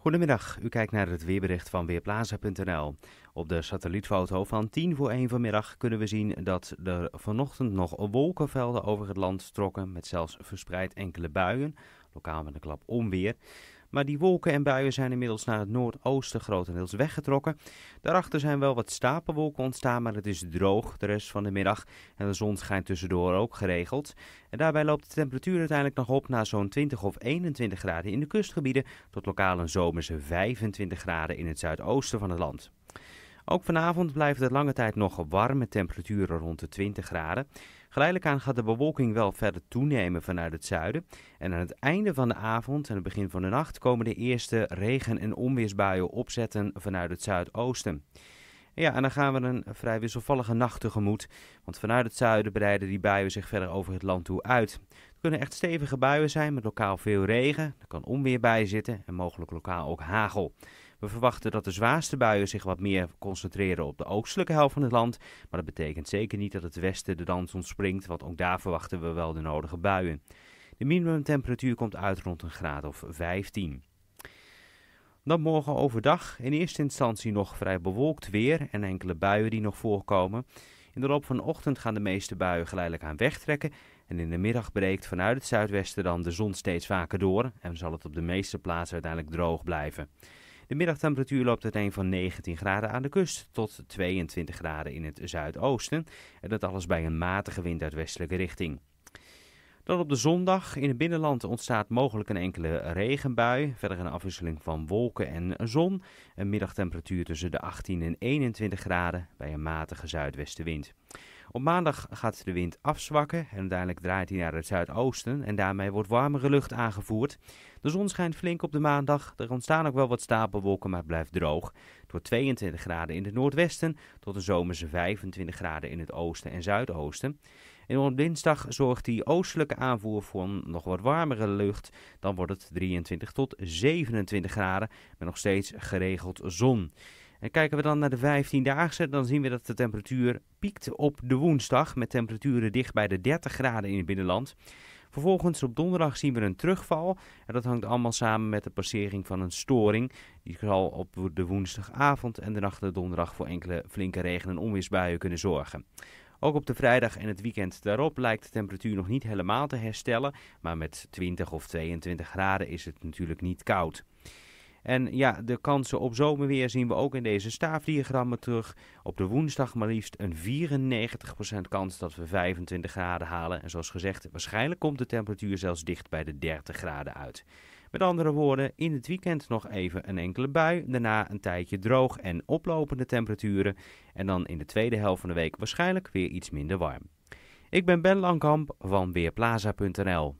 Goedemiddag, u kijkt naar het weerbericht van Weerplaza.nl. Op de satellietfoto van 10 voor 1 vanmiddag kunnen we zien dat er vanochtend nog wolkenvelden over het land trokken, met zelfs verspreid enkele buien, lokaal met een klap onweer. Maar die wolken en buien zijn inmiddels naar het noordoosten grotendeels weggetrokken. Daarachter zijn wel wat stapelwolken ontstaan, maar het is droog de rest van de middag. En de zon schijnt tussendoor ook geregeld. En daarbij loopt de temperatuur uiteindelijk nog op naar zo'n 20 of 21 graden in de kustgebieden. Tot lokaal een zomerse 25 graden in het zuidoosten van het land. Ook vanavond blijft het lange tijd nog warm met temperaturen rond de 20 graden. Geleidelijk aan gaat de bewolking wel verder toenemen vanuit het zuiden. En aan het einde van de avond en het begin van de nacht komen de eerste regen- en onweersbuien opzetten vanuit het zuidoosten. Ja, en dan gaan we een vrij wisselvallige nacht tegemoet. Want vanuit het zuiden breiden die buien zich verder over het land toe uit. Het kunnen echt stevige buien zijn met lokaal veel regen. Er kan onweer bij zitten en mogelijk lokaal ook hagel. We verwachten dat de zwaarste buien zich wat meer concentreren op de oostelijke helft van het land. Maar dat betekent zeker niet dat het westen de dans ontspringt, want ook daar verwachten we wel de nodige buien. De minimumtemperatuur komt uit rond een graad of 15. Dan morgen overdag in eerste instantie nog vrij bewolkt weer en enkele buien die nog voorkomen. In de loop van de ochtend gaan de meeste buien geleidelijk aan wegtrekken. En in de middag breekt vanuit het zuidwesten dan de zon steeds vaker door en zal het op de meeste plaatsen uiteindelijk droog blijven. De middagtemperatuur loopt uiteen van 19 graden aan de kust tot 22 graden in het zuidoosten. En dat alles bij een matige wind uit westelijke richting. Dan op de zondag in het binnenland ontstaat mogelijk een enkele regenbui. Verder een afwisseling van wolken en zon. Een middagtemperatuur tussen de 18 en 21 graden bij een matige zuidwestenwind. Op maandag gaat de wind afzwakken en uiteindelijk draait hij naar het zuidoosten en daarmee wordt warmere lucht aangevoerd. De zon schijnt flink op de maandag, er ontstaan ook wel wat stapelwolken, maar het blijft droog. Het wordt 22 graden in het noordwesten tot een zomerse 25 graden in het oosten en zuidoosten. En op dinsdag zorgt die oostelijke aanvoer voor nog wat warmere lucht. Dan wordt het 23 tot 27 graden met nog steeds geregeld zon. En kijken we dan naar de 15-daagse, dan zien we dat de temperatuur piekt op de woensdag met temperaturen dicht bij de 30 graden in het binnenland. Vervolgens op donderdag zien we een terugval. En dat hangt allemaal samen met de passering van een storing. Die zal op de woensdagavond en de nacht de donderdag voor enkele flinke regen- en onweersbuien kunnen zorgen. Ook op de vrijdag en het weekend daarop lijkt de temperatuur nog niet helemaal te herstellen. Maar met 20 of 22 graden is het natuurlijk niet koud. En ja, de kansen op zomerweer zien we ook in deze staafdiagrammen terug. Op de woensdag maar liefst een 94% kans dat we 25 graden halen. En zoals gezegd, waarschijnlijk komt de temperatuur zelfs dicht bij de 30 graden uit. Met andere woorden, in het weekend nog even een enkele bui, daarna een tijdje droog en oplopende temperaturen. En dan in de tweede helft van de week waarschijnlijk weer iets minder warm. Ik ben Ben Langkamp van Weerplaza.nl.